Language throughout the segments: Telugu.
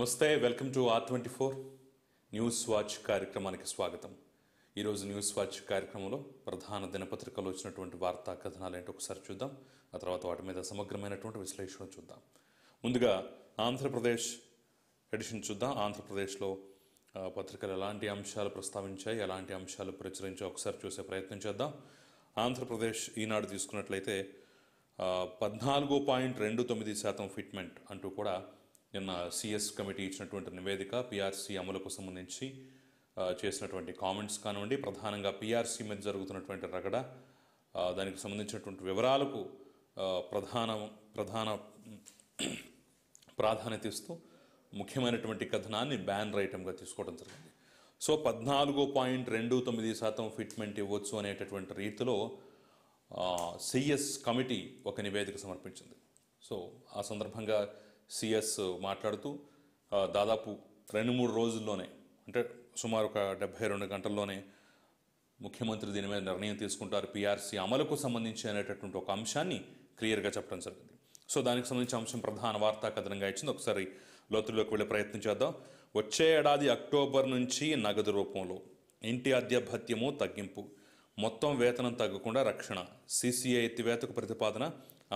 నమస్తే welcome to R twenty four news watch కార్యక్రమానికి స్వాగతం ఈరోజు న్యూస్ వాచ్ కార్యక్రమంలో ప్రధాన దినపత్రికలు వచ్చినటువంటి వార్తా కథనాలు ఏంటో ఒకసారి చూద్దాం ఆ తర్వాత వాటి మీద సమగ్రమైనటువంటి విశ్లేషణ చూద్దాం ముందుగా ఆంధ్రప్రదేశ్ ఎడిషన్ చూద్దాం ఆంధ్రప్రదేశ్లో పత్రికలు ఎలాంటి అంశాలు ప్రస్తావించాయి ఎలాంటి అంశాలు ప్రచురించాయి ఒకసారి చూసే ప్రయత్నం చేద్దాం ఆంధ్రప్రదేశ్ ఈనాడు తీసుకున్నట్లయితే పద్నాలుగు పాయింట్ రెండు తొమ్మిది శాతం ఫిట్మెంట్ అంటూ కూడా నిన్న సిఎస్ కమిటీ ఇచ్చినటువంటి నివేదిక పిఆర్సీ అమలుకు సంబంధించి చేసినటువంటి కామెంట్స్ కానివ్వండి ప్రధానంగా పిఆర్సీ మీద జరుగుతున్నటువంటి రగడ దానికి సంబంధించినటువంటి వివరాలకు ప్రధాన ప్రధాన ప్రాధాన్యత ఇస్తూ ముఖ్యమైనటువంటి కథనాన్ని బ్యాన్ రైటంగా తీసుకోవడం జరిగింది సో పద్నాలుగు పాయింట్ రెండు తొమ్మిది శాతం ఫిట్మెంట్ ఇవ్వచ్చు అనేటటువంటి రీతిలో సిఎస్ కమిటీ ఒక నివేదిక సమర్పించింది సో ఆ సందర్భంగా సిఎస్ మాట్లాడుతూ దాదాపు రెండు మూడు రోజుల్లోనే అంటే సుమారు ఒక డెబ్బై రెండు గంటల్లోనే ముఖ్యమంత్రి దీని మీద నిర్ణయం తీసుకుంటారు పీఆర్సీ అమలుకు సంబంధించి అనేటటువంటి ఒక అంశాన్ని క్లియర్గా చెప్పడం జరిగింది సో దానికి సంబంధించి అంశం ప్రధాన వార్తా కథనంగా ఇచ్చింది ఒకసారి లోతుల్లోకి వెళ్ళే ప్రయత్నం చేద్దాం వచ్చే ఏడాది అక్టోబర్ నుంచి నగదు రూపంలో ఇంటి అద్యభత్యము తగ్గింపు మొత్తం వేతనం తగ్గకుండా రక్షణ సీసీఐ ఎత్తివేతకు ప్రతిపాదన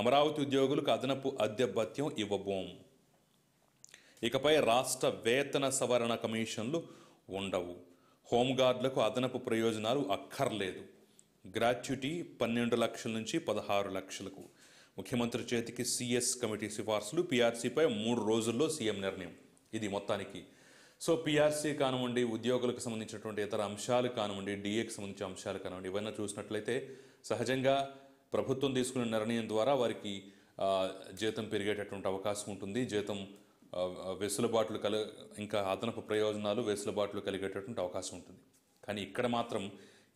అమరావతి ఉద్యోగులకు అదనపు అద్దె భత్యం ఇవ్వబోం ఇకపై రాష్ట్ర వేతన సవరణ కమిషన్లు ఉండవు హోంగార్డులకు అదనపు ప్రయోజనాలు అక్కర్లేదు గ్రాట్యుటీ పన్నెండు లక్షల నుంచి పదహారు లక్షలకు ముఖ్యమంత్రి చేతికి సిఎస్ కమిటీ సిఫార్సులు పిఆర్సీపై మూడు రోజుల్లో సీఎం నిర్ణయం ఇది మొత్తానికి సో పిఆర్సీ కానివ్వండి ఉద్యోగులకు సంబంధించినటువంటి ఇతర అంశాలు కానివ్వండి డిఏకి సంబంధించిన అంశాలు కానివ్వండి ఇవన్నీ చూసినట్లయితే సహజంగా ప్రభుత్వం తీసుకునే నిర్ణయం ద్వారా వారికి జీతం పెరిగేటటువంటి అవకాశం ఉంటుంది జీతం వెసులుబాట్లు కల ఇంకా అదనపు ప్రయోజనాలు వెసులుబాట్లు కలిగేటటువంటి అవకాశం ఉంటుంది కానీ ఇక్కడ మాత్రం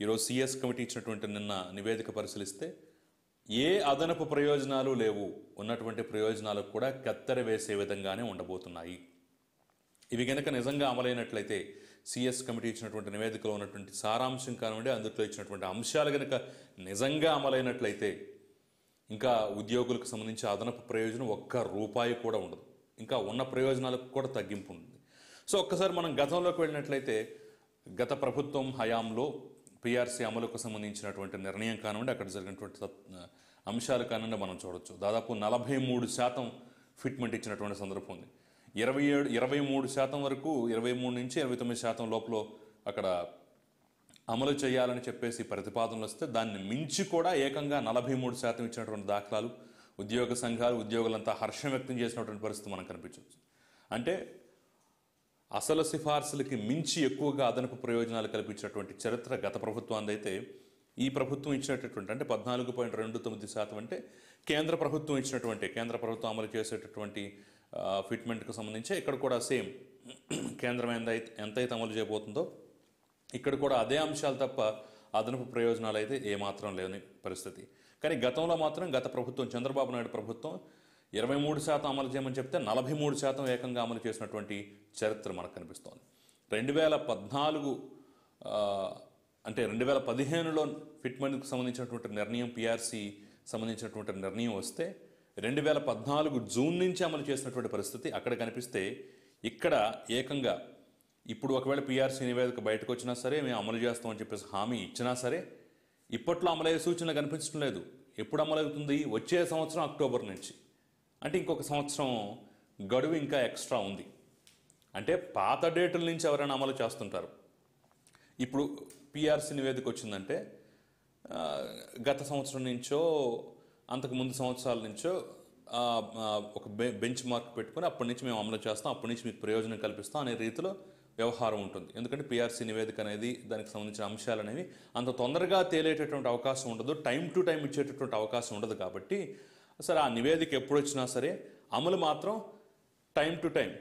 ఈరోజు సిఎస్ కమిటీ ఇచ్చినటువంటి నిన్న నివేదిక పరిశీలిస్తే ఏ అదనపు ప్రయోజనాలు లేవు ఉన్నటువంటి ప్రయోజనాలు కూడా కత్తెర వేసే విధంగానే ఉండబోతున్నాయి ఇవి కనుక నిజంగా అమలైనట్లయితే సిఎస్ కమిటీ ఇచ్చినటువంటి నివేదికలో ఉన్నటువంటి సారాంశం కానివ్వండి అందులో ఇచ్చినటువంటి అంశాలు కనుక నిజంగా అమలైనట్లయితే ఇంకా ఉద్యోగులకు సంబంధించి అదనపు ప్రయోజనం ఒక్క రూపాయి కూడా ఉండదు ఇంకా ఉన్న ప్రయోజనాలకు కూడా తగ్గింపు ఉంటుంది సో ఒక్కసారి మనం గతంలోకి వెళ్ళినట్లయితే గత ప్రభుత్వం హయాంలో పిఆర్సీ అమలుకు సంబంధించినటువంటి నిర్ణయం కానివ్వండి అక్కడ జరిగినటువంటి అంశాలు కానివ్వండి మనం చూడొచ్చు దాదాపు నలభై మూడు శాతం ఫిట్మెంట్ ఇచ్చినటువంటి సందర్భం ఉంది ఇరవై ఏడు ఇరవై మూడు శాతం వరకు ఇరవై మూడు నుంచి ఇరవై తొమ్మిది శాతం లోపల అక్కడ అమలు చేయాలని చెప్పేసి ప్రతిపాదనలు వస్తే దాన్ని మించి కూడా ఏకంగా నలభై మూడు శాతం ఇచ్చినటువంటి దాఖలాలు ఉద్యోగ సంఘాలు ఉద్యోగులంతా హర్షం వ్యక్తం చేసినటువంటి పరిస్థితి మనకు కనిపించవచ్చు అంటే అసలు సిఫార్సులకి మించి ఎక్కువగా అదనపు ప్రయోజనాలు కల్పించినటువంటి చరిత్ర గత ప్రభుత్వాన్ని అయితే ఈ ప్రభుత్వం ఇచ్చినటువంటి అంటే పద్నాలుగు పాయింట్ రెండు తొమ్మిది శాతం అంటే కేంద్ర ప్రభుత్వం ఇచ్చినటువంటి కేంద్ర ప్రభుత్వం అమలు చేసేటటువంటి ఫిట్మెంట్కి సంబంధించి ఇక్కడ కూడా సేమ్ కేంద్రం ఎంత ఎంతైతే అమలు చేయబోతుందో ఇక్కడ కూడా అదే అంశాలు తప్ప అదనపు ప్రయోజనాలు అయితే ఏమాత్రం లేని పరిస్థితి కానీ గతంలో మాత్రం గత ప్రభుత్వం చంద్రబాబు నాయుడు ప్రభుత్వం ఇరవై మూడు శాతం అమలు చేయమని చెప్తే నలభై మూడు శాతం ఏకంగా అమలు చేసినటువంటి చరిత్ర మనకు కనిపిస్తోంది రెండు వేల పద్నాలుగు అంటే రెండు వేల పదిహేనులో ఫిట్మెంట్కి సంబంధించినటువంటి నిర్ణయం పిఆర్సీ సంబంధించినటువంటి నిర్ణయం వస్తే రెండు వేల పద్నాలుగు జూన్ నుంచి అమలు చేసినటువంటి పరిస్థితి అక్కడ కనిపిస్తే ఇక్కడ ఏకంగా ఇప్పుడు ఒకవేళ పీఆర్సీ నివేదిక బయటకు వచ్చినా సరే మేము అమలు చేస్తామని చెప్పేసి హామీ ఇచ్చినా సరే ఇప్పట్లో అమలయ్యే సూచన కనిపించడం లేదు ఎప్పుడు అమలవుతుంది వచ్చే సంవత్సరం అక్టోబర్ నుంచి అంటే ఇంకొక సంవత్సరం గడువు ఇంకా ఎక్స్ట్రా ఉంది అంటే పాత డేటుల నుంచి ఎవరైనా అమలు చేస్తుంటారు ఇప్పుడు పీఆర్సీ నివేదిక వచ్చిందంటే గత సంవత్సరం నుంచో అంతకు ముందు సంవత్సరాల నుంచో ఒక బెంచ్ మార్క్ పెట్టుకుని అప్పటి నుంచి మేము అమలు చేస్తాం అప్పటి నుంచి మీకు ప్రయోజనం కల్పిస్తాం అనే రీతిలో వ్యవహారం ఉంటుంది ఎందుకంటే పిఆర్సీ నివేదిక అనేది దానికి సంబంధించిన అంశాలు అనేవి అంత తొందరగా తేలేటటువంటి అవకాశం ఉండదు టైం టు టైం ఇచ్చేటటువంటి అవకాశం ఉండదు కాబట్టి సరే ఆ నివేదిక ఎప్పుడు వచ్చినా సరే అమలు మాత్రం టైం టు టైం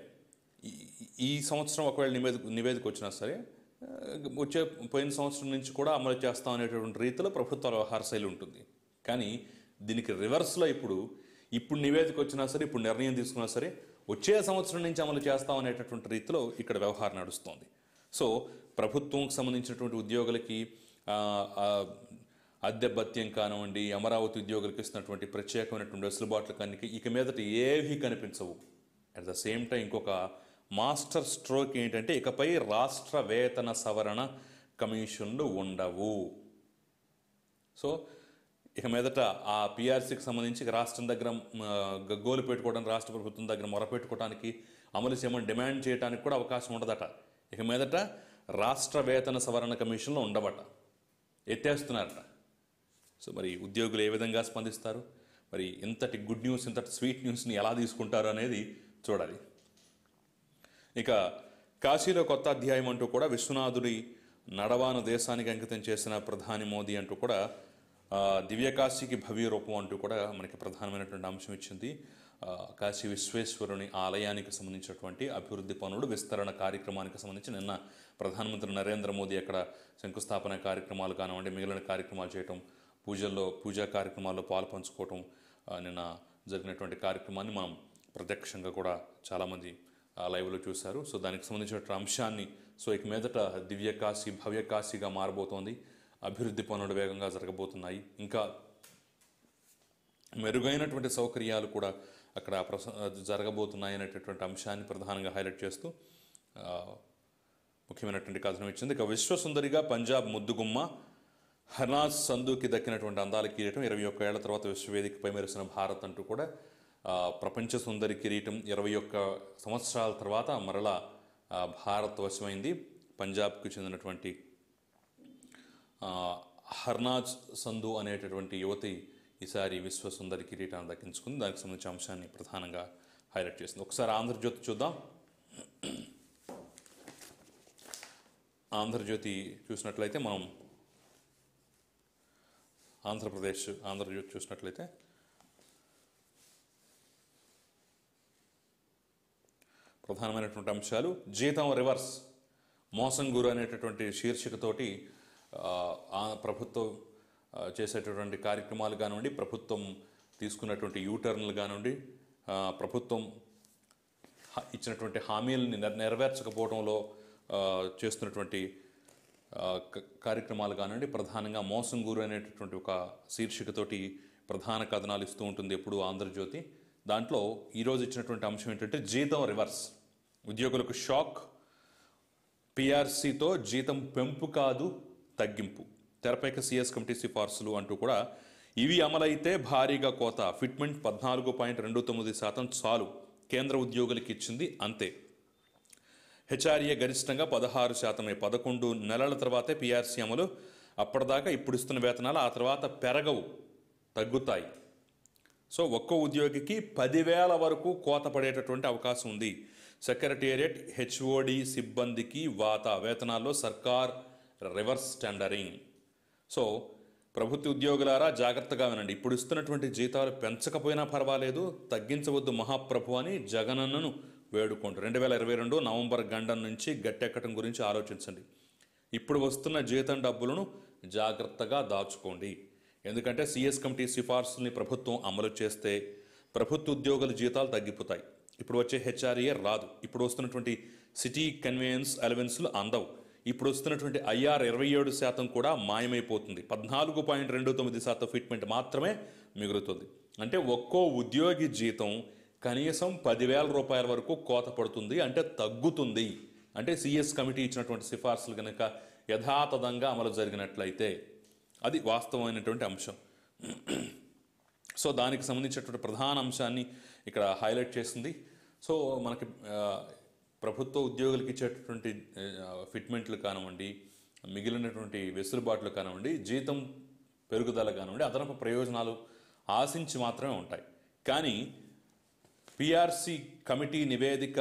ఈ సంవత్సరం ఒకవేళ నివేదిక నివేదిక వచ్చినా సరే వచ్చే పోయిన సంవత్సరం నుంచి కూడా అమలు చేస్తాం అనేటటువంటి రీతిలో ప్రభుత్వ వ్యవహార శైలి ఉంటుంది కానీ దీనికి రివర్స్లో ఇప్పుడు ఇప్పుడు నివేదిక వచ్చినా సరే ఇప్పుడు నిర్ణయం తీసుకున్నా సరే వచ్చే సంవత్సరం నుంచి అమలు చేస్తాం అనేటటువంటి రీతిలో ఇక్కడ వ్యవహారం నడుస్తోంది సో ప్రభుత్వంకి సంబంధించినటువంటి ఉద్యోగులకి అద్దె భత్యం కానివ్వండి అమరావతి ఉద్యోగులకు ఇస్తున్నటువంటి ప్రత్యేకమైనటువంటి వెసులుబాట్లు కానీ ఇక మీదట ఏవీ కనిపించవు అట్ ద సేమ్ టైం ఇంకొక మాస్టర్ స్ట్రోక్ ఏంటంటే ఇకపై రాష్ట్ర వేతన సవరణ కమిషన్లు ఉండవు సో ఇక మీదట ఆ పీఆర్సీకి సంబంధించి రాష్ట్రం దగ్గర గగ్గోలు పెట్టుకోవడానికి రాష్ట్ర ప్రభుత్వం దగ్గర మొరపెట్టుకోవడానికి అమలు చేయమని డిమాండ్ చేయడానికి కూడా అవకాశం ఉండదట ఇక మీదట రాష్ట్ర వేతన సవరణ కమిషన్లో ఉండబట ఎత్తేస్తున్నారట సో మరి ఉద్యోగులు ఏ విధంగా స్పందిస్తారు మరి ఇంతటి గుడ్ న్యూస్ ఇంతటి స్వీట్ న్యూస్ని ఎలా తీసుకుంటారు అనేది చూడాలి ఇక కాశీలో కొత్త అధ్యాయం అంటూ కూడా విశ్వనాథుడి నడవాను దేశానికి అంకితం చేసిన ప్రధాని మోదీ అంటూ కూడా దివ్యకాశీకి భవ్య రూపం అంటూ కూడా మనకి ప్రధానమైనటువంటి అంశం ఇచ్చింది కాశీ విశ్వేశ్వరుని ఆలయానికి సంబంధించినటువంటి అభివృద్ధి పనులు విస్తరణ కార్యక్రమానికి సంబంధించి నిన్న ప్రధానమంత్రి నరేంద్ర మోదీ అక్కడ శంకుస్థాపన కార్యక్రమాలు కానివ్వండి మిగిలిన కార్యక్రమాలు చేయటం పూజల్లో పూజా కార్యక్రమాల్లో పాలు పంచుకోవటం నిన్న జరిగినటువంటి కార్యక్రమాన్ని మనం ప్రత్యక్షంగా కూడా చాలామంది లైవ్లో చూశారు సో దానికి సంబంధించిన అంశాన్ని సో ఇక మీదట దివ్యకాశి భవ్యకాశిగా మారబోతోంది అభివృద్ధి పనులు వేగంగా జరగబోతున్నాయి ఇంకా మెరుగైనటువంటి సౌకర్యాలు కూడా అక్కడ ప్రస జరగబోతున్నాయి అనేటటువంటి అంశాన్ని ప్రధానంగా హైలైట్ చేస్తూ ముఖ్యమైనటువంటి కథనం ఇచ్చింది ఇక విశ్వసుందరిగా పంజాబ్ ముద్దుగుమ్మ హనాజ్ సందుకి దక్కినటువంటి అందాల కిరీటం ఇరవై ఒక్క ఏళ్ల తర్వాత విశ్వవేదికపై మెరిసిన భారత్ అంటూ కూడా ప్రపంచ సుందరి కిరీటం ఇరవై ఒక్క సంవత్సరాల తర్వాత మరలా భారత్ వశమైంది పంజాబ్కు చెందినటువంటి హర్నాజ్ సంధు అనేటటువంటి యువతి ఈసారి విశ్వసుందరి కిరీటాన్ని దక్కించుకుంది దానికి సంబంధించిన అంశాన్ని ప్రధానంగా హైలైట్ చేసింది ఒకసారి ఆంధ్రజ్యోతి చూద్దాం ఆంధ్రజ్యోతి చూసినట్లయితే మనం ఆంధ్రప్రదేశ్ ఆంధ్రజ్యోతి చూసినట్లయితే ప్రధానమైనటువంటి అంశాలు జీతం రివర్స్ మోసం గురు అనేటటువంటి శీర్షికతోటి ప్రభుత్వం చేసేటటువంటి కార్యక్రమాలు కానివ్వండి ప్రభుత్వం తీసుకున్నటువంటి యూటర్న్లు కానివ్వండి ప్రభుత్వం ఇచ్చినటువంటి హామీలని నెరవేర్చకపోవడంలో చేస్తున్నటువంటి కార్యక్రమాలు కానివ్వండి ప్రధానంగా మోసం గురు అనేటటువంటి ఒక శీర్షికతోటి ప్రధాన కథనాలు ఇస్తూ ఉంటుంది ఎప్పుడు ఆంధ్రజ్యోతి దాంట్లో ఈరోజు ఇచ్చినటువంటి అంశం ఏంటంటే జీతం రివర్స్ ఉద్యోగులకు షాక్ పిఆర్సీతో జీతం పెంపు కాదు తగ్గింపు తెరపైక సిఎస్ కమిటీ సిఫార్సులు అంటూ కూడా ఇవి అమలైతే భారీగా కోత ఫిట్మెంట్ పద్నాలుగు పాయింట్ రెండు తొమ్మిది శాతం చాలు కేంద్ర ఉద్యోగులకి ఇచ్చింది అంతే హెచ్ఆర్ఏ గరిష్టంగా పదహారు శాతమే పదకొండు నెలల తర్వాతే పిఆర్సీ అమలు అప్పటిదాకా ఇప్పుడు ఇస్తున్న వేతనాలు ఆ తర్వాత పెరగవు తగ్గుతాయి సో ఒక్కో ఉద్యోగికి పదివేల వరకు కోత పడేటటువంటి అవకాశం ఉంది సెక్రటేరియట్ హెచ్ఓడి సిబ్బందికి వాత వేతనాల్లో సర్కార్ రివర్స్ టెండరింగ్ సో ప్రభుత్వ ఉద్యోగులారా జాగ్రత్తగా వినండి ఇప్పుడు ఇస్తున్నటువంటి జీతాలు పెంచకపోయినా పర్వాలేదు తగ్గించవద్దు మహాప్రభు అని జగనన్నను వేడుకోండి రెండు వేల ఇరవై రెండు నవంబర్ గండం నుంచి గట్టెక్కటం గురించి ఆలోచించండి ఇప్పుడు వస్తున్న జీతం డబ్బులను జాగ్రత్తగా దాచుకోండి ఎందుకంటే సిఎస్ కమిటీ సిఫార్సుల్ని ప్రభుత్వం అమలు చేస్తే ప్రభుత్వ ఉద్యోగుల జీతాలు తగ్గిపోతాయి ఇప్పుడు వచ్చే హెచ్ఆర్ఏ రాదు ఇప్పుడు వస్తున్నటువంటి సిటీ కన్వీనియన్స్ అలవెన్స్లు అందవు ఇప్పుడు వస్తున్నటువంటి ఐఆర్ ఇరవై ఏడు శాతం కూడా మాయమైపోతుంది పద్నాలుగు పాయింట్ రెండు తొమ్మిది శాతం ఫిట్మెంట్ మాత్రమే మిగులుతుంది అంటే ఒక్కో ఉద్యోగి జీతం కనీసం పదివేల రూపాయల వరకు కోత పడుతుంది అంటే తగ్గుతుంది అంటే సిఎస్ కమిటీ ఇచ్చినటువంటి సిఫార్సులు కనుక యథాతథంగా అమలు జరిగినట్లయితే అది వాస్తవమైనటువంటి అంశం సో దానికి సంబంధించినటువంటి ప్రధాన అంశాన్ని ఇక్కడ హైలైట్ చేసింది సో మనకి ప్రభుత్వ ఉద్యోగులకు ఇచ్చేటటువంటి ఫిట్మెంట్లు కానివ్వండి మిగిలినటువంటి వెసులుబాట్లు కానివ్వండి జీతం పెరుగుదల కానివ్వండి అదనపు ప్రయోజనాలు ఆశించి మాత్రమే ఉంటాయి కానీ పిఆర్సి కమిటీ నివేదిక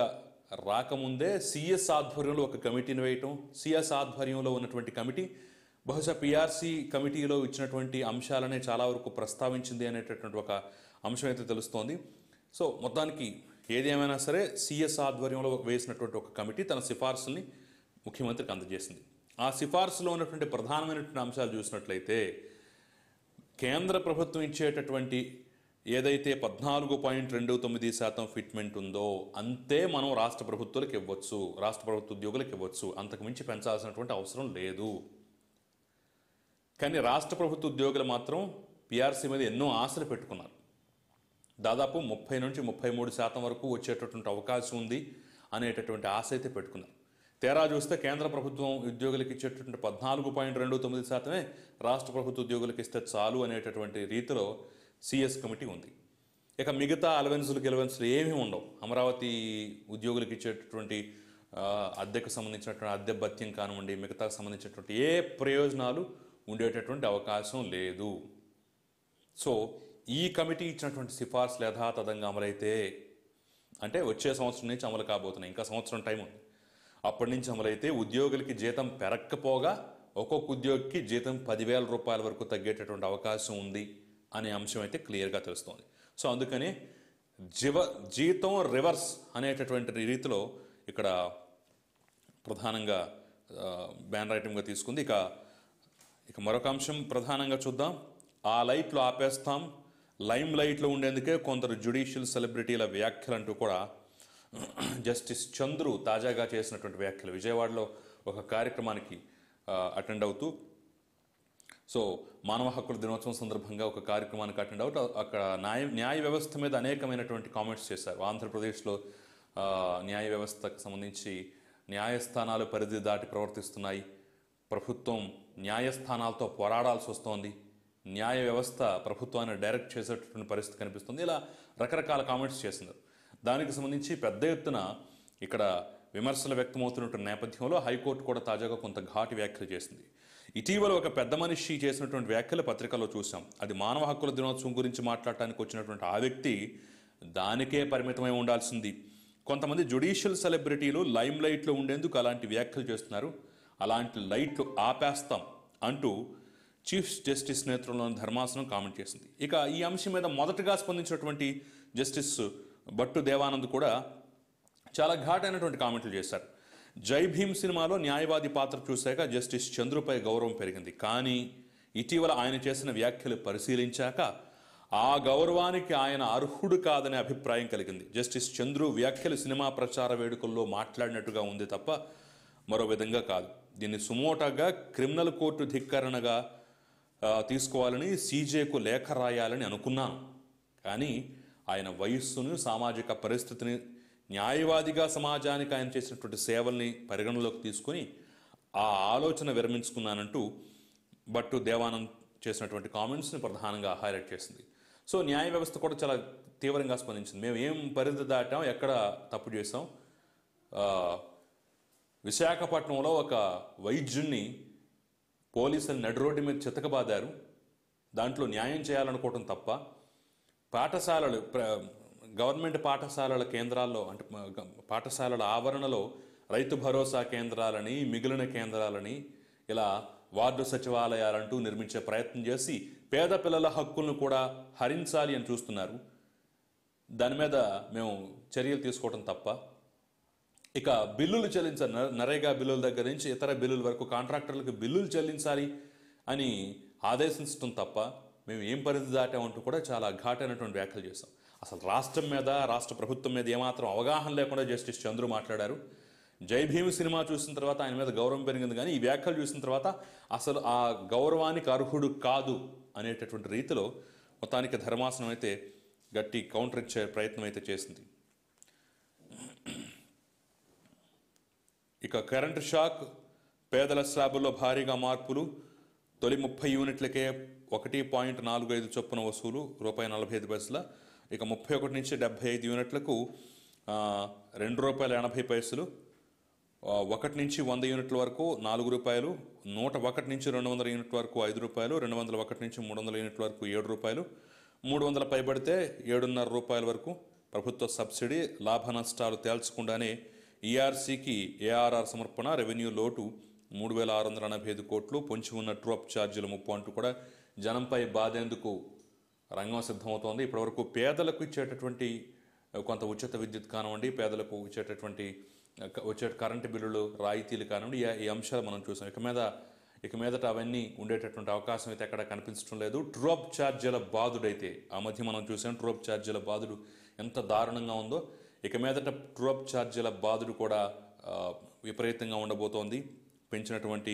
రాకముందే సిఎస్ ఆధ్వర్యంలో ఒక కమిటీని వేయటం సిఎస్ ఆధ్వర్యంలో ఉన్నటువంటి కమిటీ బహుశా పిఆర్సి కమిటీలో ఇచ్చినటువంటి అంశాలనే చాలా వరకు ప్రస్తావించింది అనేటటువంటి ఒక అంశం అయితే తెలుస్తోంది సో మొత్తానికి ఏదేమైనా సరే సిఎస్ ఆధ్వర్యంలో వేసినటువంటి ఒక కమిటీ తన సిఫార్సుల్ని ముఖ్యమంత్రికి అందజేసింది ఆ సిఫార్సులో ఉన్నటువంటి ప్రధానమైనటువంటి అంశాలు చూసినట్లయితే కేంద్ర ప్రభుత్వం ఇచ్చేటటువంటి ఏదైతే పద్నాలుగు పాయింట్ రెండు తొమ్మిది శాతం ఫిట్మెంట్ ఉందో అంతే మనం రాష్ట్ర ప్రభుత్వాలకు ఇవ్వచ్చు రాష్ట్ర ప్రభుత్వ ఉద్యోగులకు ఇవ్వచ్చు అంతకుమించి పెంచాల్సినటువంటి అవసరం లేదు కానీ రాష్ట్ర ప్రభుత్వ ఉద్యోగులు మాత్రం పీఆర్సీ మీద ఎన్నో ఆశలు పెట్టుకున్నారు దాదాపు ముప్పై నుంచి ముప్పై మూడు శాతం వరకు వచ్చేటటువంటి అవకాశం ఉంది అనేటటువంటి ఆశ అయితే పెట్టుకున్నారు తేరా చూస్తే కేంద్ర ప్రభుత్వం ఉద్యోగులకు ఇచ్చేటటువంటి పద్నాలుగు పాయింట్ రెండు తొమ్మిది శాతమే రాష్ట్ర ప్రభుత్వ ఉద్యోగులకు ఇస్తే చాలు అనేటటువంటి రీతిలో సిఎస్ కమిటీ ఉంది ఇక మిగతా అలవెన్సులు గెలవెన్సులు ఏమీ ఉండవు అమరావతి ఉద్యోగులకు ఇచ్చేటటువంటి అద్దెకు సంబంధించినటువంటి అద్దె భత్యం కానివ్వండి మిగతాకు సంబంధించినటువంటి ఏ ప్రయోజనాలు ఉండేటటువంటి అవకాశం లేదు సో ఈ కమిటీ ఇచ్చినటువంటి సిఫార్సులు యథాతథంగా అమలైతే అంటే వచ్చే సంవత్సరం నుంచి అమలు కాబోతున్నాయి ఇంకా సంవత్సరం టైం ఉంది అప్పటి నుంచి అమలైతే ఉద్యోగులకి జీతం పెరక్కపోగా ఒక్కొక్క ఉద్యోగికి జీతం పదివేల రూపాయల వరకు తగ్గేటటువంటి అవకాశం ఉంది అనే అంశం అయితే క్లియర్గా తెలుస్తుంది సో అందుకని జీవ జీతం రివర్స్ అనేటటువంటి రీతిలో ఇక్కడ ప్రధానంగా బ్యాన్ రైటింగ్గా తీసుకుంది ఇక ఇక మరొక అంశం ప్రధానంగా చూద్దాం ఆ లైట్లు ఆపేస్తాం లైమ్ లైట్లో ఉండేందుకే కొందరు జ్యుడిషియల్ సెలబ్రిటీల వ్యాఖ్యలు అంటూ కూడా జస్టిస్ చంద్రు తాజాగా చేసినటువంటి వ్యాఖ్యలు విజయవాడలో ఒక కార్యక్రమానికి అటెండ్ అవుతూ సో మానవ హక్కుల దినోత్సవం సందర్భంగా ఒక కార్యక్రమానికి అటెండ్ అవుట్ అక్కడ న్యాయ న్యాయ వ్యవస్థ మీద అనేకమైనటువంటి కామెంట్స్ చేశారు ఆంధ్రప్రదేశ్లో న్యాయ వ్యవస్థకు సంబంధించి న్యాయస్థానాలు పరిధి దాటి ప్రవర్తిస్తున్నాయి ప్రభుత్వం న్యాయస్థానాలతో పోరాడాల్సి వస్తోంది న్యాయ వ్యవస్థ ప్రభుత్వాన్ని డైరెక్ట్ చేసేటటువంటి పరిస్థితి కనిపిస్తుంది ఇలా రకరకాల కామెంట్స్ చేసింది దానికి సంబంధించి పెద్ద ఎత్తున ఇక్కడ విమర్శలు వ్యక్తమవుతున్నటువంటి నేపథ్యంలో హైకోర్టు కూడా తాజాగా కొంత ఘాటి వ్యాఖ్యలు చేసింది ఇటీవల ఒక పెద్ద మనిషి చేసినటువంటి వ్యాఖ్యలు పత్రికలో చూసాం అది మానవ హక్కుల దినోత్సవం గురించి మాట్లాడటానికి వచ్చినటువంటి ఆ వ్యక్తి దానికే పరిమితమై ఉండాల్సింది కొంతమంది జుడిషియల్ సెలబ్రిటీలు లైమ్ లైట్లో ఉండేందుకు అలాంటి వ్యాఖ్యలు చేస్తున్నారు అలాంటి లైట్లు ఆపేస్తాం అంటూ చీఫ్ జస్టిస్ నేతృత్వంలో ధర్మాసనం కామెంట్ చేసింది ఇక ఈ అంశం మీద మొదటగా స్పందించినటువంటి జస్టిస్ భట్టు దేవానంద్ కూడా చాలా ఘాటైనటువంటి కామెంట్లు చేశారు జై భీమ్ సినిమాలో న్యాయవాది పాత్ర చూశాక జస్టిస్ చంద్రుపై గౌరవం పెరిగింది కానీ ఇటీవల ఆయన చేసిన వ్యాఖ్యలు పరిశీలించాక ఆ గౌరవానికి ఆయన అర్హుడు కాదనే అభిప్రాయం కలిగింది జస్టిస్ చంద్రు వ్యాఖ్యలు సినిమా ప్రచార వేడుకల్లో మాట్లాడినట్టుగా ఉంది తప్ప మరో విధంగా కాదు దీన్ని సుమోటగా క్రిమినల్ కోర్టు ధిక్కరణగా తీసుకోవాలని సీజేకు లేఖ రాయాలని అనుకున్నాను కానీ ఆయన వయస్సును సామాజిక పరిస్థితిని న్యాయవాదిగా సమాజానికి ఆయన చేసినటువంటి సేవల్ని పరిగణలోకి తీసుకుని ఆ ఆలోచన విరమించుకున్నానంటూ బట్టు దేవానంద్ చేసినటువంటి కామెంట్స్ని ప్రధానంగా హైలైట్ చేసింది సో న్యాయ వ్యవస్థ కూడా చాలా తీవ్రంగా స్పందించింది మేము ఏం పరిధి దాటాం ఎక్కడ తప్పు చేసాం విశాఖపట్నంలో ఒక వైద్యుణ్ణి పోలీసులు రోడ్డు మీద చితకబాదారు దాంట్లో న్యాయం చేయాలనుకోవటం తప్ప పాఠశాలలు గవర్నమెంట్ పాఠశాలల కేంద్రాల్లో అంటే పాఠశాలల ఆవరణలో రైతు భరోసా కేంద్రాలని మిగిలిన కేంద్రాలని ఇలా వార్డు సచివాలయాలంటూ నిర్మించే ప్రయత్నం చేసి పేద పిల్లల హక్కులను కూడా హరించాలి అని చూస్తున్నారు దాని మీద మేము చర్యలు తీసుకోవటం తప్ప ఇక బిల్లులు చెల్లించాలి నరేగా బిల్లుల దగ్గర నుంచి ఇతర బిల్లుల వరకు కాంట్రాక్టర్లకు బిల్లులు చెల్లించాలి అని ఆదేశించడం తప్ప మేము ఏం పరిధి దాటామంటూ కూడా చాలా ఘాటైనటువంటి వ్యాఖ్యలు చేశాం అసలు రాష్ట్రం మీద రాష్ట్ర ప్రభుత్వం మీద ఏమాత్రం అవగాహన లేకుండా జస్టిస్ చంద్రు మాట్లాడారు జై భీమ్ సినిమా చూసిన తర్వాత ఆయన మీద గౌరవం పెరిగింది కానీ ఈ వ్యాఖ్యలు చూసిన తర్వాత అసలు ఆ గౌరవానికి అర్హుడు కాదు అనేటటువంటి రీతిలో మొత్తానికి ధర్మాసనం అయితే గట్టి కౌంటర్ ఇచ్చే ప్రయత్నం అయితే చేసింది ఇక కరెంటు షాక్ పేదల స్లాబుల్లో భారీగా మార్పులు తొలి ముప్పై యూనిట్లకే ఒకటి పాయింట్ నాలుగు ఐదు చొప్పున వసూలు రూపాయి నలభై ఐదు పైసల ఇక ముప్పై ఒకటి నుంచి డెబ్బై ఐదు యూనిట్లకు రెండు రూపాయల ఎనభై పైసలు ఒకటి నుంచి వంద యూనిట్ల వరకు నాలుగు రూపాయలు నూట ఒకటి నుంచి రెండు వందల యూనిట్ల వరకు ఐదు రూపాయలు రెండు వందల ఒకటి నుంచి మూడు వందల యూనిట్ల వరకు ఏడు రూపాయలు మూడు వందల పైబడితే ఏడున్నర రూపాయల వరకు ప్రభుత్వ సబ్సిడీ లాభ నష్టాలు తేల్చకుండానే ఈఆర్సీకి e ఏఆర్ఆర్ సమర్పణ రెవెన్యూ లోటు మూడు వేల ఆరు వందల నలభై ఐదు కోట్లు పొంచి ఉన్న ట్రోప్ ఛార్జీల ముప్పు అంటూ కూడా జనంపై బాధేందుకు రంగం సిద్ధమవుతోంది ఇప్పటివరకు పేదలకు ఇచ్చేటటువంటి కొంత ఉచిత విద్యుత్ కానివ్వండి పేదలకు ఇచ్చేటటువంటి వచ్చే కరెంటు బిల్లులు రాయితీలు కానివ్వండి ఈ అంశాలు మనం చూసాం ఇక మీద ఇక మీదట అవన్నీ ఉండేటటువంటి అవకాశం అయితే ఎక్కడ కనిపించడం లేదు ట్రోప్ ఛార్జీల బాధుడైతే ఆ మధ్య మనం చూసాం ట్రోప్ ఛార్జీల బాధుడు ఎంత దారుణంగా ఉందో ఇక మీదట ట్రూఅప్ ఛార్జీల బాధుడు కూడా విపరీతంగా ఉండబోతోంది పెంచినటువంటి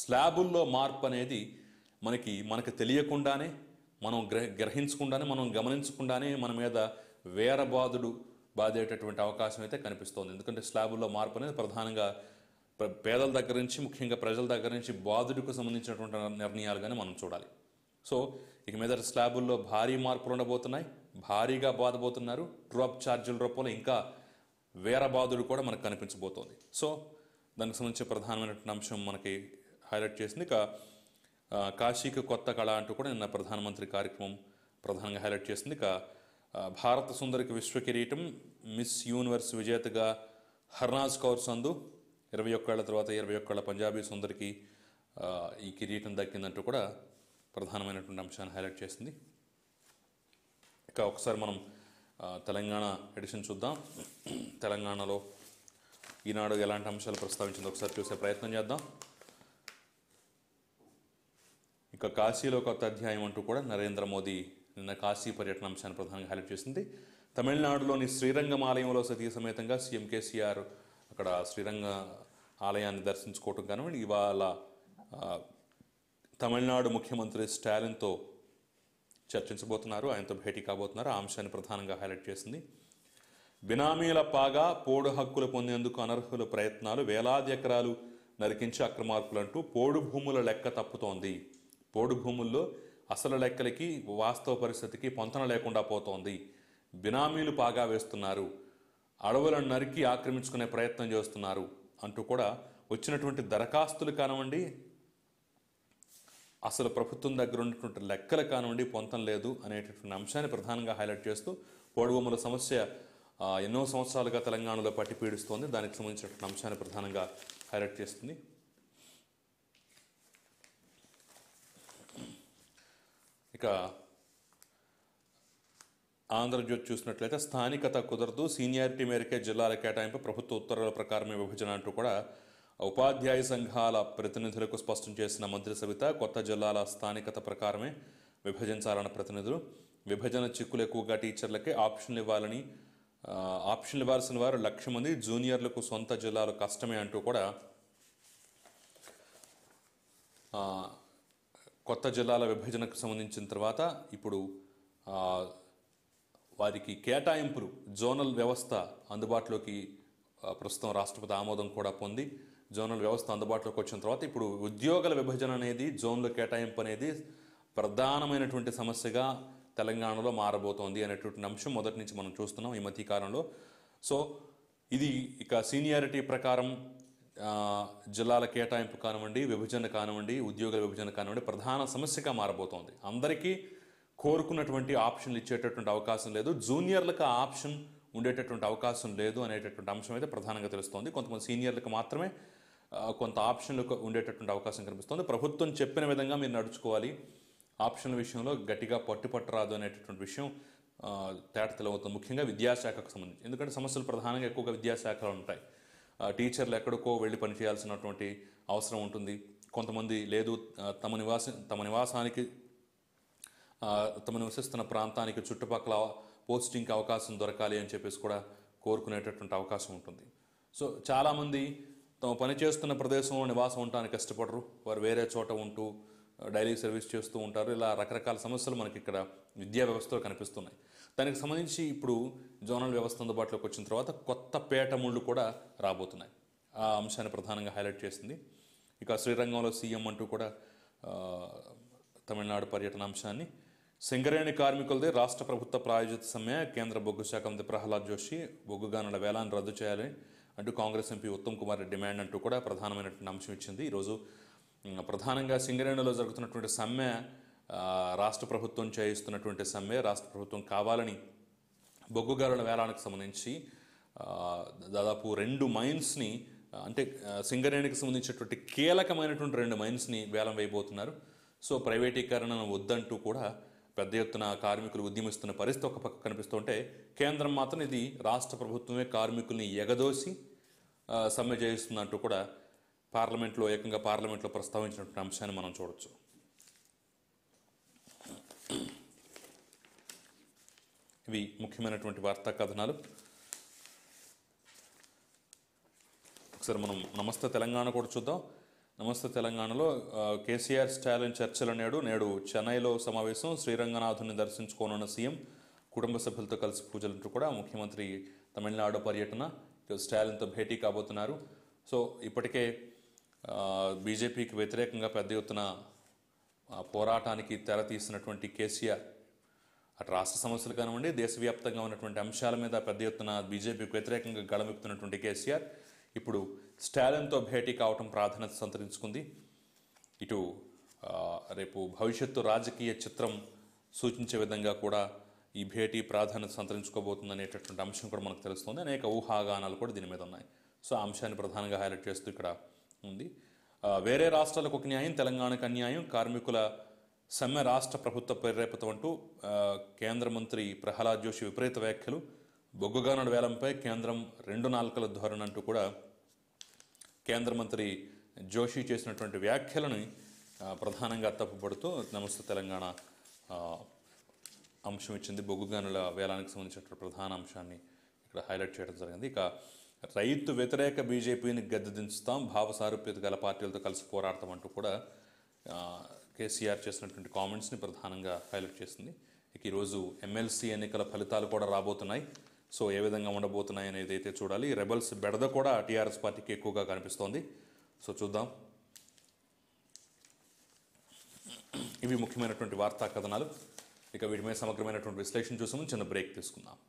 స్లాబుల్లో మార్పు అనేది మనకి మనకు తెలియకుండానే మనం గ్రహ గ్రహించకుండానే మనం గమనించకుండానే మన మీద వేరబాధుడు బాధేటటువంటి అవకాశం అయితే కనిపిస్తోంది ఎందుకంటే స్లాబుల్లో మార్పు అనేది ప్రధానంగా పేదల దగ్గర నుంచి ముఖ్యంగా ప్రజల దగ్గర నుంచి బాధుడికి సంబంధించినటువంటి నిర్ణయాలుగానే మనం చూడాలి సో ఇక మీద స్లాబుల్లో భారీ మార్పులు ఉండబోతున్నాయి భారీగా బాధపోతున్నారు డ్రాప్ ఛార్జీల రూపంలో ఇంకా వేర బాధలు కూడా మనకు కనిపించబోతోంది సో దానికి సంబంధించి ప్రధానమైన అంశం మనకి హైలైట్ చేసింది ఇక కాశీకి కొత్త కళ అంటూ కూడా నిన్న ప్రధానమంత్రి కార్యక్రమం ప్రధానంగా హైలైట్ చేసింది ఇక భారత సుందరికి విశ్వ కిరీటం మిస్ యూనివర్స్ విజేతగా హర్నాజ్ కౌర్ సందు ఇరవై ఒక్కేళ్ల తర్వాత ఇరవై ఒక్కేళ్ల పంజాబీ సుందరికి ఈ కిరీటం దక్కిందంటూ కూడా ప్రధానమైనటువంటి అంశాన్ని హైలైట్ చేసింది ఇంకా ఒకసారి మనం తెలంగాణ ఎడిషన్ చూద్దాం తెలంగాణలో ఈనాడు ఎలాంటి అంశాలు ప్రస్తావించిందో ఒకసారి చూసే ప్రయత్నం చేద్దాం ఇక కాశీలో కొత్త అధ్యాయం అంటూ కూడా నరేంద్ర మోదీ నిన్న కాశీ పర్యటన అంశాన్ని ప్రధానంగా హైలైట్ చేసింది తమిళనాడులోని శ్రీరంగం ఆలయంలో సతీ సమేతంగా సీఎం కేసీఆర్ అక్కడ శ్రీరంగ ఆలయాన్ని దర్శించుకోవటం కానివ్వండి ఇవాళ తమిళనాడు ముఖ్యమంత్రి స్టాలిన్తో చర్చించబోతున్నారు ఆయనతో భేటీ కాబోతున్నారు ఆ అంశాన్ని ప్రధానంగా హైలైట్ చేసింది బినామీల పాగా పోడు హక్కులు పొందేందుకు అనర్హుల ప్రయత్నాలు వేలాది ఎకరాలు నరికించి అక్రమార్పులంటూ పోడు భూముల లెక్క తప్పుతోంది పోడు భూముల్లో అసలు లెక్కలకి వాస్తవ పరిస్థితికి పొంతన లేకుండా పోతోంది బినామీలు పాగా వేస్తున్నారు అడవులను నరికి ఆక్రమించుకునే ప్రయత్నం చేస్తున్నారు అంటూ కూడా వచ్చినటువంటి దరఖాస్తులు కానివ్వండి అసలు ప్రభుత్వం దగ్గర ఉన్నటువంటి లెక్కల కానివ్వండి పొంతం లేదు అనేటటువంటి అంశాన్ని ప్రధానంగా హైలైట్ చేస్తూ పోడుబొమ్మల సమస్య ఎన్నో సంవత్సరాలుగా తెలంగాణలో పట్టి పీడిస్తోంది దానికి సంబంధించినటువంటి అంశాన్ని ప్రధానంగా హైలైట్ చేస్తుంది ఇక ఆంధ్రజ్యోతి చూసినట్లయితే స్థానికత కుదరదు సీనియారిటీ మేరకే జిల్లాల కేటాయింపు ప్రభుత్వ ఉత్తర్వుల ప్రకారమే విభజన అంటూ కూడా ఉపాధ్యాయ సంఘాల ప్రతినిధులకు స్పష్టం చేసిన మంత్రి సవిత కొత్త జిల్లాల స్థానికత ప్రకారమే విభజించాలన్న ప్రతినిధులు విభజన చిక్కులు ఎక్కువగా టీచర్లకే ఆప్షన్లు ఇవ్వాలని ఆప్షన్లు ఇవ్వాల్సిన వారు లక్ష మంది జూనియర్లకు సొంత జిల్లాలు కష్టమే అంటూ కూడా కొత్త జిల్లాల విభజనకు సంబంధించిన తర్వాత ఇప్పుడు వారికి కేటాయింపులు జోనల్ వ్యవస్థ అందుబాటులోకి ప్రస్తుతం రాష్ట్రపతి ఆమోదం కూడా పొంది జోనల్ వ్యవస్థ అందుబాటులోకి వచ్చిన తర్వాత ఇప్పుడు ఉద్యోగుల విభజన అనేది జోన్ల కేటాయింపు అనేది ప్రధానమైనటువంటి సమస్యగా తెలంగాణలో మారబోతోంది అనేటువంటి అంశం మొదటి నుంచి మనం చూస్తున్నాం ఈ మధ్య కాలంలో సో ఇది ఇక సీనియారిటీ ప్రకారం జిల్లాల కేటాయింపు కానివ్వండి విభజన కానివ్వండి ఉద్యోగుల విభజన కానివ్వండి ప్రధాన సమస్యగా మారబోతోంది అందరికీ కోరుకున్నటువంటి ఆప్షన్లు ఇచ్చేటటువంటి అవకాశం లేదు జూనియర్లకు ఆప్షన్ ఉండేటటువంటి అవకాశం లేదు అనేటటువంటి అంశం అయితే ప్రధానంగా తెలుస్తోంది కొంతమంది సీనియర్లకు మాత్రమే కొంత ఆప్షన్లు ఉండేటటువంటి అవకాశం కనిపిస్తుంది ప్రభుత్వం చెప్పిన విధంగా మీరు నడుచుకోవాలి ఆప్షన్ విషయంలో గట్టిగా పట్టుపట్టరాదు అనేటటువంటి విషయం తేటతెలవుతుంది ముఖ్యంగా విద్యాశాఖకు సంబంధించి ఎందుకంటే సమస్యలు ప్రధానంగా ఎక్కువగా విద్యాశాఖలో ఉంటాయి టీచర్లు ఎక్కడికో వెళ్ళి పనిచేయాల్సినటువంటి అవసరం ఉంటుంది కొంతమంది లేదు తమ నివాసం తమ నివాసానికి తమ నివసిస్తున్న ప్రాంతానికి చుట్టుపక్కల పోస్టింగ్కి అవకాశం దొరకాలి అని చెప్పేసి కూడా కోరుకునేటటువంటి అవకాశం ఉంటుంది సో చాలామంది తమ పనిచేస్తున్న ప్రదేశంలో నివాసం ఉండడానికి కష్టపడరు వారు వేరే చోట ఉంటూ డైలీ సర్వీస్ చేస్తూ ఉంటారు ఇలా రకరకాల సమస్యలు మనకి ఇక్కడ విద్యా వ్యవస్థలో కనిపిస్తున్నాయి దానికి సంబంధించి ఇప్పుడు జోనల్ వ్యవస్థ అందుబాటులోకి వచ్చిన తర్వాత కొత్త ముళ్ళు కూడా రాబోతున్నాయి ఆ అంశాన్ని ప్రధానంగా హైలైట్ చేసింది ఇక శ్రీరంగంలో సీఎం అంటూ కూడా తమిళనాడు పర్యటన అంశాన్ని సింగరేణి కార్మికులది రాష్ట్ర ప్రభుత్వ ప్రాయోజిత సమ్మె కేంద్ర బొగ్గు శాఖ మంత్రి ప్రహ్లాద్ జోషి బొగ్గు గనుల వేలాన్ని రద్దు చేయాలని అంటూ కాంగ్రెస్ ఎంపీ ఉత్తమ్ కుమార్ డిమాండ్ అంటూ కూడా ప్రధానమైనటువంటి అంశం ఇచ్చింది ఈరోజు ప్రధానంగా సింగరేణిలో జరుగుతున్నటువంటి సమ్మె రాష్ట్ర ప్రభుత్వం చేయిస్తున్నటువంటి సమ్మె రాష్ట్ర ప్రభుత్వం కావాలని బొగ్గుగారుల వేలానికి సంబంధించి దాదాపు రెండు మైన్స్ని అంటే సింగరేణికి సంబంధించినటువంటి కీలకమైనటువంటి రెండు మైన్స్ని వేలం వేయబోతున్నారు సో ప్రైవేటీకరణ వద్దంటూ కూడా పెద్ద ఎత్తున కార్మికులు ఉద్యమిస్తున్న పరిస్థితి ఒక పక్క కనిపిస్తుంటే కేంద్రం మాత్రం ఇది రాష్ట్ర ప్రభుత్వమే కార్మికుల్ని ఎగదోసి సమ్మె చేయిస్తుందంటూ కూడా పార్లమెంట్లో ఏకంగా పార్లమెంట్లో ప్రస్తావించినటువంటి అంశాన్ని మనం చూడవచ్చు ఇవి ముఖ్యమైనటువంటి వార్తా కథనాలు ఒకసారి మనం నమస్తే తెలంగాణ కూడా చూద్దాం నమస్తే తెలంగాణలో కేసీఆర్ స్టాలిన్ చర్చలు నేడు నేడు చెన్నైలో సమావేశం శ్రీరంగనాథుని దర్శించుకోనున్న సీఎం కుటుంబ సభ్యులతో కలిసి పూజలంటూ కూడా ముఖ్యమంత్రి తమిళనాడు పర్యటన స్టాలిన్తో భేటీ కాబోతున్నారు సో ఇప్పటికే బీజేపీకి వ్యతిరేకంగా పెద్ద ఎత్తున పోరాటానికి తెర తీసినటువంటి కేసీఆర్ అటు రాష్ట్ర సమస్యలు కానివ్వండి దేశవ్యాప్తంగా ఉన్నటువంటి అంశాల మీద పెద్ద ఎత్తున బీజేపీకి వ్యతిరేకంగా గళమెత్తున్నటువంటి కేసీఆర్ ఇప్పుడు స్టాలిన్తో భేటీ కావటం ప్రాధాన్యత సంతరించుకుంది ఇటు రేపు భవిష్యత్తు రాజకీయ చిత్రం సూచించే విధంగా కూడా ఈ భేటీ ప్రాధాన్యత సంతరించుకోబోతుంది అనేటటువంటి అంశం కూడా మనకు తెలుస్తుంది అనేక ఊహాగానాలు కూడా దీని మీద ఉన్నాయి సో ఆ అంశాన్ని ప్రధానంగా హైలైట్ చేస్తూ ఇక్కడ ఉంది వేరే రాష్ట్రాలకు ఒక న్యాయం తెలంగాణకు అన్యాయం కార్మికుల సమ్మె రాష్ట్ర ప్రభుత్వ ప్రేరేపితం అంటూ కేంద్ర మంత్రి ప్రహ్లాద్ జోషి విపరీత వ్యాఖ్యలు బొగ్గుగానుడు వేలంపై కేంద్రం రెండు నాలుకల ధోరణి అంటూ కూడా కేంద్ర మంత్రి జోషి చేసినటువంటి వ్యాఖ్యలను ప్రధానంగా తప్పుపడుతూ నమస్తే తెలంగాణ అంశం ఇచ్చింది బొగ్గుగనుల వేలానికి సంబంధించిన ప్రధాన అంశాన్ని ఇక్కడ హైలైట్ చేయడం జరిగింది ఇక రైతు వ్యతిరేక బీజేపీని గద్దెదించుతాం భావ సారూప్యత గల పార్టీలతో కలిసి పోరాడతాం అంటూ కూడా కేసీఆర్ చేసినటువంటి కామెంట్స్ని ప్రధానంగా హైలైట్ చేసింది ఇక ఈరోజు ఎమ్మెల్సీ ఎన్నికల ఫలితాలు కూడా రాబోతున్నాయి సో ఏ విధంగా ఉండబోతున్నాయి అనేది అయితే చూడాలి రెబల్స్ బెడద కూడా టీఆర్ఎస్ పార్టీకి ఎక్కువగా కనిపిస్తోంది సో చూద్దాం ఇవి ముఖ్యమైనటువంటి వార్తా కథనాలు ఇక వీటి మీద సమగ్రమైనటువంటి విశ్లేషణ చూసాము చిన్న బ్రేక్ తీసుకుందాం